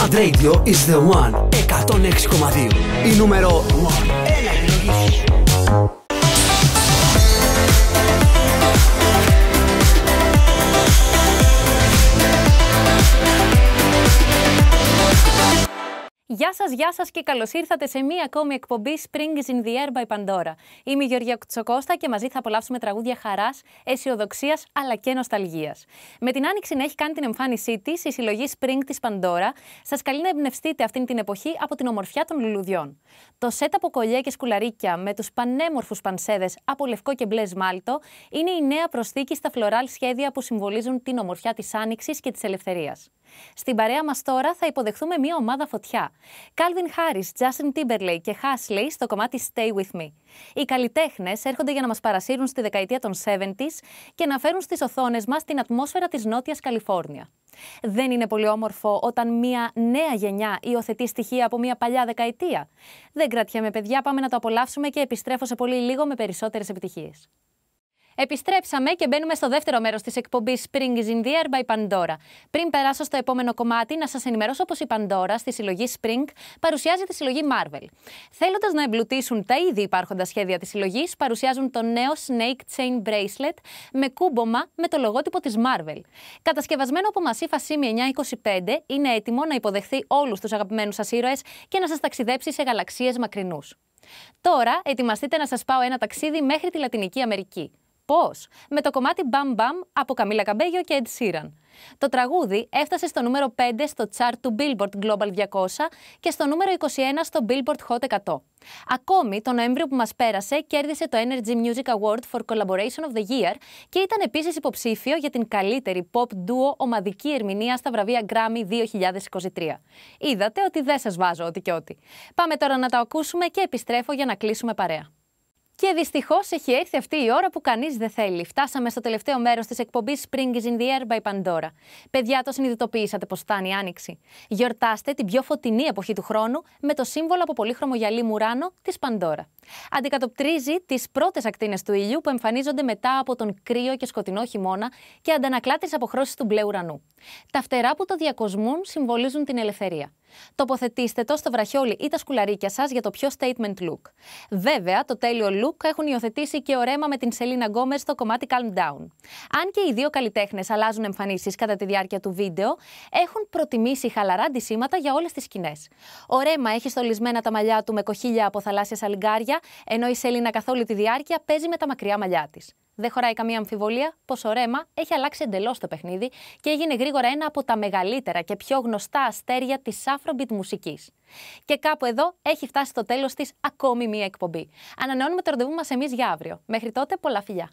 Mad Radio is the one 106,2 Η νούμερο 1 Γεια σας, γεια σας και καλώς ήρθατε σε μία ακόμη εκπομπή Springs in the Air by Pandora. Είμαι η Γεωργία Κουτσοκώστα και μαζί θα απολαύσουμε τραγούδια χαράς, αισιοδοξίας αλλά και νοσταλγίας. Με την άνοιξη να έχει κάνει την εμφάνισή της η συλλογή Spring της Pandora, σας καλεί να εμπνευστείτε αυτήν την εποχή από την ομορφιά των λουλουδιών. Το σετ από κολλιέ και σκουλαρίκια με τους πανέμορφους πανσέδες από λευκό και μπλε σμάλτο είναι η νέα προσθήκη στα φλωράλ σχέδια που συμβολίζουν την ομορφιά της άνοιξης και της ελευθερίας. Στην παρέα μας τώρα θα υποδεχθούμε μία ομάδα φωτιά. Calvin Harris, Justin Timberlake και Hasley στο κομμάτι Stay With Me. Οι καλλιτέχνες έρχονται για να μας παρασύρουν στη δεκαετία των 70s και να φέρουν στις οθόνες μας την ατμόσφαιρα της Νότιας Καλιφόρνια. Δεν είναι πολύ όμορφο όταν μία νέα γενιά υιοθετεί στοιχεία από μία παλιά δεκαετία. Δεν κρατιέμαι, παιδιά, πάμε να το απολαύσουμε και επιστρέφω σε πολύ λίγο με περισσότερες επιτυχίες. Επιστρέψαμε και μπαίνουμε στο δεύτερο μέρος της εκπομπής Spring is in the Air by Pandora. Πριν περάσω στο επόμενο κομμάτι, να σας ενημερώσω πως η Pandora στη συλλογή Spring παρουσιάζει τη συλλογή Marvel. Θέλοντας να εμπλουτίσουν τα ήδη υπάρχοντα σχέδια της συλλογής, παρουσιάζουν το νέο Snake Chain Bracelet με κούμπομα με το λογότυπο της Marvel. Κατασκευασμένο από μασίφα Σίμι 925, είναι έτοιμο να υποδεχθεί όλους τους αγαπημένους σας ήρωες και να σας ταξιδέψει σε γαλαξίες μακρινούς. Τώρα ετοιμαστείτε να σας πάω ένα ταξίδι μέχρι τη Λατινική Αμερική. Πώς? Με το κομμάτι Bam Bam από Καμίλα Καμπέγιο και Ed Sheeran. Το τραγούδι έφτασε στο νούμερο 5 στο chart του Billboard Global 200 και στο νούμερο 21 στο Billboard Hot 100. Ακόμη, το Νοέμβριο που μας πέρασε, κέρδισε το Energy Music Award for Collaboration of the Year και ήταν επίσης υποψήφιο για την καλύτερη pop duo ομαδική ερμηνεία στα βραβεία Grammy 2023. Είδατε ότι δεν σας βάζω ό,τι και ό,τι. Πάμε τώρα να τα ακούσουμε και επιστρέφω για να κλείσουμε παρέα. Και δυστυχώς έχει έρθει αυτή η ώρα που κανείς δεν θέλει. Φτάσαμε στο τελευταίο μέρος της εκπομπής Spring is in the Air by Pandora. Παιδιά, το συνειδητοποιήσατε πως φτάνει η άνοιξη. Γιορτάστε την πιο φωτεινή εποχή του χρόνου με το σύμβολο από πολύχρωμο γυαλί ουράνο της Pandora. Αντικατοπτρίζει τις πρώτες ακτίνες του ήλιου που εμφανίζονται μετά από τον κρύο και σκοτεινό χειμώνα και αντανακλά τις αποχρώσεις του μπλε ουρανού. Τα φτερά που το διακοσμούν συμβολίζουν την ελευθερία. Τοποθετήστε το στο βραχιόλι ή τα σκουλαρίκια σας για το πιο statement look. Βέβαια, το τέλειο look έχουν υιοθετήσει και ο Ρέμα με την Σελίνα Γκόμερ στο κομμάτι Calm Down. Αν και οι δύο καλλιτέχνες αλλάζουν εμφανίσεις κατά τη διάρκεια του βίντεο, έχουν προτιμήσει χαλαρά αντισήματα για όλες τις σκηνές. Ο Ρέμα έχει στολισμένα τα μαλλιά του με κοχύλια από θαλάσσια σαλιγκάρια, ενώ η Σελίνα καθ' όλη τη διάρκεια παίζει με τα μακριά μαλλιά της. Δεν χωράει καμία αμφιβολία πως ο Ρέμα έχει αλλάξει εντελώς το παιχνίδι και έγινε γρήγορα ένα από τα μεγαλύτερα και πιο γνωστά αστέρια της Afrobeat μουσικής. Και κάπου εδώ έχει φτάσει το τέλος της ακόμη μία εκπομπή. Ανανεώνουμε το ραντεβού μας εμείς για αύριο. Μέχρι τότε, πολλά φιλιά.